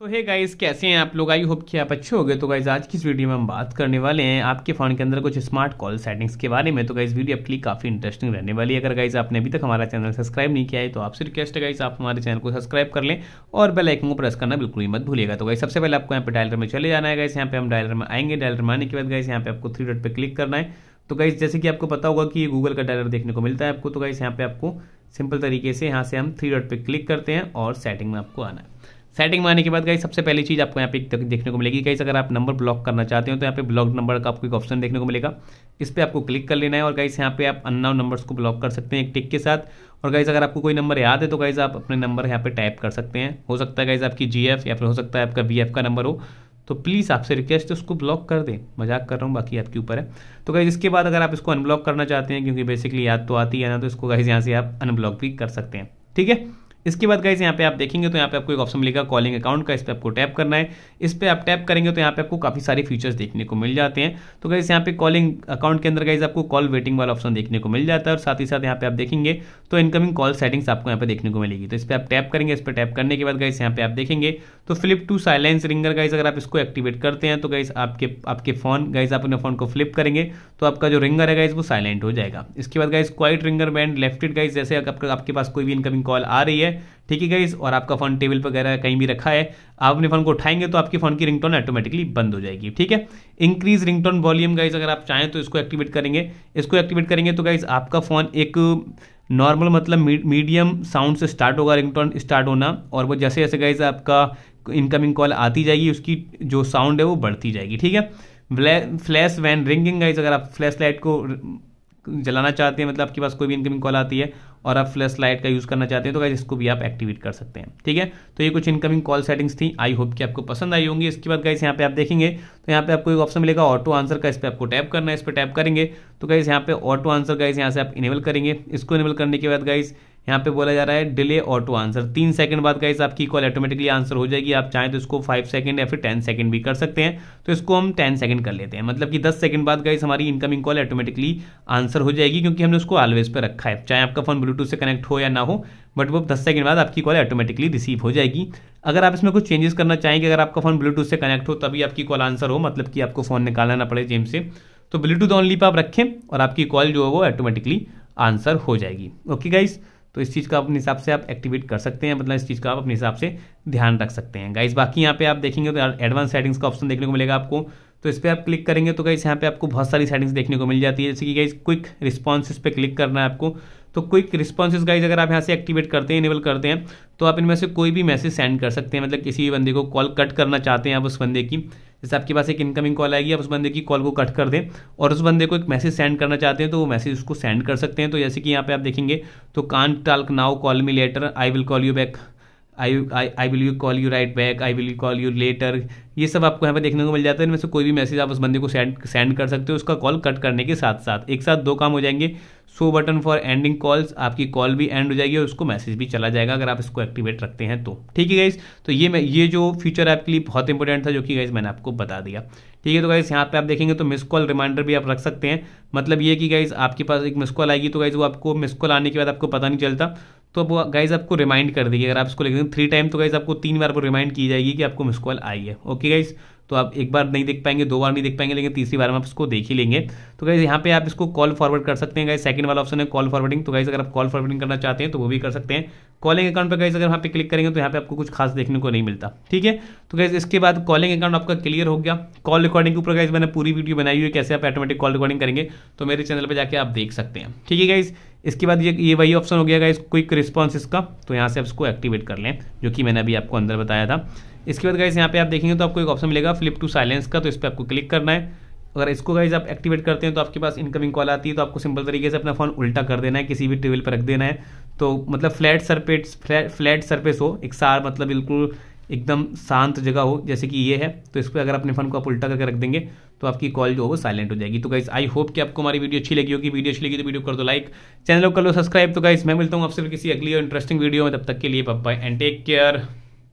तो hey guys कैसे हैं आप लोग आई होप कि आप अच्छे हो गए तो गाइस आज की इस वीडियो में हम बात करने वाले हैं आपके फ़ोन के अंदर कुछ स्मार्ट कॉल सेटिंग्स के बारे में तो गाइस वीडियो आपके लिए काफ़ी इंटरेस्टिंग रहने वाली है अगर गाइस आपने अभी तक हमारा चैनल सब्सक्राइब नहीं किया है तो आपसे रिक्वेस्ट है गाइस आप हमारे चैनल को सब्सक्राइब कर लें और बेलाइकन को प्रेस करना बिल्कुल ही मत भूलिएगा तो गाइस सबसे पहले आपको यहाँ पे डायलर में चले जाना है गाइस यहाँ पे हम डायलर में आएंगे डायलर में आने के बाद गाइस यहाँ पे आपको थ्री डॉट पर क्लिक करना है तो गाइस जैसे कि आपको पता होगा कि गूगल का डायलर देखने को मिलता है आपको तो गाइस यहाँ पे आपको सिंपल तरीके से यहाँ से हम थ्री डॉट पर क्लिक करते हैं और सेटिंग में आपको आना है सेटिंग में आने के बाद गई सबसे पहली चीज़ आपको यहाँ पे देखने को मिलेगी गाइज अगर आप नंबर ब्लॉक करना चाहते हो तो यहाँ पे ब्लॉक नंबर का आपको एक ऑप्शन देखने को मिलेगा इस पर आपको क्लिक कर लेना है और गाइज यहाँ पे आप अननाउ नंबर्स को ब्लॉक कर सकते हैं एक टिक के साथ और गाइज अगर आपको कोई नंबर याद है तो गाइज आप अपने नंबर यहाँ पे टाइप कर सकते हैं हो सकता है गाइज आपकी जी या फिर हो सकता है आपका वी का नंबर हो तो प्लीज़ आपसे रिक्वेस्ट है उसको ब्लॉक कर दें मजाक कर रहा हूँ बाकी आपके ऊपर है तो गाइज इसके बाद अगर आप इसको अनब्लॉक करना चाहते हैं क्योंकि बेसिकली याद तो आती है ना तो इसको गाइज यहाँ से आप अनब्लॉक भी कर सकते हैं ठीक है इसके बाद गाइज यहाँ पे आप देखेंगे तो यहाँ पे आपको एक ऑप्शन मिलेगा कॉलिंग अकाउंट का इस पर आपको टैप करना है इस पर आप टैप करेंगे तो यहाँ पे आपको काफ़ी सारे फीचर्स देखने को मिल जाते हैं तो गाइज यहाँ पे कॉलिंग अकाउंट के अंदर गाइज आपको कॉल वेटिंग वाला ऑप्शन देखने को मिल जाता है और साथ ही साथ यहाँ पे आप देखेंगे तो इनकमिंग कॉल सेटिंग्स आपको यहाँ पे देखने को मिलेगी तो इस पर आप टैप करेंगे इस पर टैप करने के बाद गाइज यहाँ पे आप देखेंगे तो flip to silence ringer guys अगर आप इसको एक्टिवेट करते हैं तो गाइज आपके आपके फोन गाइज आप अपने फोन को फ्लिप करेंगे तो आपका जो रिंगर है गाइज वो साइलेंट हो जाएगा इसके बाद guys quiet ringer band left guys जैसे आपके पास कोई भी इनकमिंग कॉल आ रही है है ठीक है गाइज और आपका फ़ोन टेबल वगैरह कहीं भी रखा है आप अपने फ़ोन को उठाएंगे तो आपकी फ़ोन की रिंगटोन ऑटोमेटिकली बंद हो जाएगी ठीक है इंक्रीज रिंगटोन वॉल्यूम गाइज अगर आप चाहें तो इसको एक्टिवेट करेंगे इसको एक्टिवेट करेंगे तो गाइज आपका फ़ोन एक नॉर्मल मतलब मीडियम साउंड से स्टार्ट होगा रिंगटोन स्टार्ट होना और वो जैसे जैसे गाइज आपका इनकमिंग कॉल आती जाएगी उसकी जो साउंड है वो बढ़ती जाएगी ठीक है फ्लैश वैन रिंगिंग गाइज अगर आप फ्लैश लाइट को जलाना चाहते हैं मतलब आपके पास कोई भी इनकमिंग कॉल आती है और आप फ्लैश लाइट का यूज़ करना चाहते हैं तो गाइज इसको भी आप एक्टिवेट कर सकते हैं ठीक है तो ये कुछ इनकमिंग कॉल सेटिंग्स थी आई होप कि आपको पसंद आई होंगी इसके बाद गाइस यहाँ पे आप देखेंगे तो यहाँ पे आपको एक ऑप्शन मिलेगा ऑटो आंसर का इस पर आपको टैप करना है इस पर टैप करेंगे तो गाइज यहाँ पे ऑटो आंसर गाइज यहाँ से आप इनेबल करेंगे इसको इनेबल करने के बाद गाइज यहाँ पे बोला जा रहा है डिले ऑटो आंसर तीन सेकंड बाद का आपकी कॉल ऑटोमेटिकली आंसर हो जाएगी आप चाहें तो इसको फाइव सेकंड या फिर टेन सेकंड भी कर सकते हैं तो इसको हम टेन सेकंड कर लेते हैं मतलब कि दस सेकंड बाद का हमारी इनकमिंग कॉल ऑटोमेटिकली आंसर हो जाएगी क्योंकि हमने उसको ऑलवेज पर रखा है चाहे आपका फोन ब्लूटूथ से कनेक्ट हो या ना हो बट वो दस सेकंड बाद आपकी कॉल ऑटोमेटिकली रिसीव हो जाएगी अगर आप इसमें कुछ चेंजेस करना चाहेंगे अगर आपका फोन ब्लूटूथ से कनेक्ट हो तभी आपकी कॉल आंसर हो मतलब कि आपको फोन निकालना ना पड़े जेम से तो ब्लूटूथ ऑनली पर आप रखें और आपकी कॉल जो है वो ऑटोमेटिकली आंसर हो जाएगी ओके गाइज़ तो इस चीज़ का अपने हिसाब से आप एक्टिवेट कर सकते हैं मतलब इस चीज़ का आप अपने हिसाब से ध्यान रख सकते हैं गाइज़ बाकी यहाँ पे आप देखेंगे तो एडवांस सेटिंग्स का ऑप्शन देखने को मिलेगा आपको तो इस पर आप क्लिक करेंगे तो गाइस यहाँ पे आपको बहुत सारी सेटिंग्स देखने को मिल जाती है जैसे कि गाइज क्विक रिस्पॉन्स पे क्लिक करना है आपको तो क्विक रिस्पॉन्सेज गाइज अगर आप यहाँ से एक्टिवेट करते हैं इनेबल करते हैं तो आप इनमें से कोई भी मैसेज सेंड कर सकते हैं मतलब किसी भी बंदे को कॉल कट करना चाहते हैं आप उस बंदे की जैसे आपके पास एक इनकमिंग कॉल आएगी आप उस बंदे की कॉल को कट कर दें और उस बंदे को एक मैसेज सेंड करना चाहते हैं तो वो मैसेज उसको सेंड कर सकते हैं तो जैसे कि यहाँ पे आप देखेंगे तो can't talk now call me later I will call you back I I will you call you right back I will you call you later ये सब आपको यहाँ पर देखने को मिल जाता है इनमें से कोई भी मैसेज आप उस बंदे को सेंड सेंड कर सकते हो उसका कॉल कट करने के साथ साथ एक साथ दो काम हो जाएंगे so button for ending calls आपकी कॉल भी एंड हो जाएगी और उसको मैसेज भी चला जाएगा अगर आप इसको एक्टिवेट रखते हैं तो ठीक है गाइज तो ये मैं ये जो फीचर आपके लिए बहुत इंपॉर्टेंट था जो कि गाइज मैंने आपको बता दिया ठीक है तो गाइज यहाँ पे आप देखेंगे तो मिस कॉल रिमाइंडर भी आप रख सकते हैं मतलब ये कि गाइज आपके पास एक मिस कॉल आएगी तो गाइज वो आपको मिस कॉल आने के बाद आपको पता नहीं चलता तो अब गाइज आपको रिमाइंड कर देगी अगर आप इसको लिख थ्री टाइम तो गाइज आपको तीन बार आपको रिमाइंड की जाएगी कि आपको मिस कॉल आई है ओके गाइज तो आप एक बार नहीं देख पाएंगे दो बार नहीं देख पाएंगे लेकिन तीसरी बार में आप इसको देख ही लेंगे तो गाइज यहाँ पे आप इसको कॉल फॉरवर्ड कर सकते हैं गाइज सेकंड वाला ऑप्शन है कॉल फॉरवर्डिंग तो गाइज अगर आप कॉल फॉरवर्डिंग करना चाहते हैं तो वो भी कर सकते हैं कॉलिंग अकाउंट पर गाइज अगर यहाँ पे क्लिक करेंगे तो यहाँ पे आपको कुछ खास देखने को नहीं मिलता ठीक है तो गाइज इसके बाद कॉलिंग अकाउंट आपका क्लियर हो गया कॉल रिकॉर्डिंग के ऊपर गाइज मैंने पूरी वीडियो बनाई हुई कैसे आप ऑटोमेटिक कॉल रिकॉर्डिंग करेंगे तो मेरे चैनल पर जाकर आप देख सकते हैं ठीक है गाइज इसके बाद ये ये वही ऑप्शन हो गया गाइज क्विक रिस्पॉन्स इसका तो यहाँ से आप इसको एक्टिवेट कर लें जो कि मैंने अभी आपको अंदर बताया था इसके बाद गाइज यहाँ पे आप देखेंगे तो आपको एक ऑप्शन मिलेगा फ्लिप टू साइलेंस का तो इस पर आपको क्लिक करना है अगर इसको गाइज आप एक्टिवेट करते हैं तो आपके पास इनकमिंग कॉल आती है तो आपको सिंपल तरीके से अपना फ़ोन उल्टा कर देना है किसी भी टेबल पर रख देना है तो मतलब फ्लैट सरफेस फ्लैट सरपेस हो एक सार मतलब बिल्कुल एकदम शांत जगह हो जैसे कि ये है तो इस पर अगर अपने फ़ोन को आप उल्टा करके रख देंगे तो आपकी कॉल जो हो वो साइलेंट हो जाएगी तो गाइज आई होप कि आपको हमारी वीडियो अच्छी लगी होगी वीडियो अच्छी लगी तो वीडियो कर दो लाइक चैनल को कर लो सब्सक्राइब तो गाइज मैं मिलता हूँ आपसे किसी अगली और इंटरेस्टिंग वीडियो में तब तक के लिए पप्पा एंड टेक केयर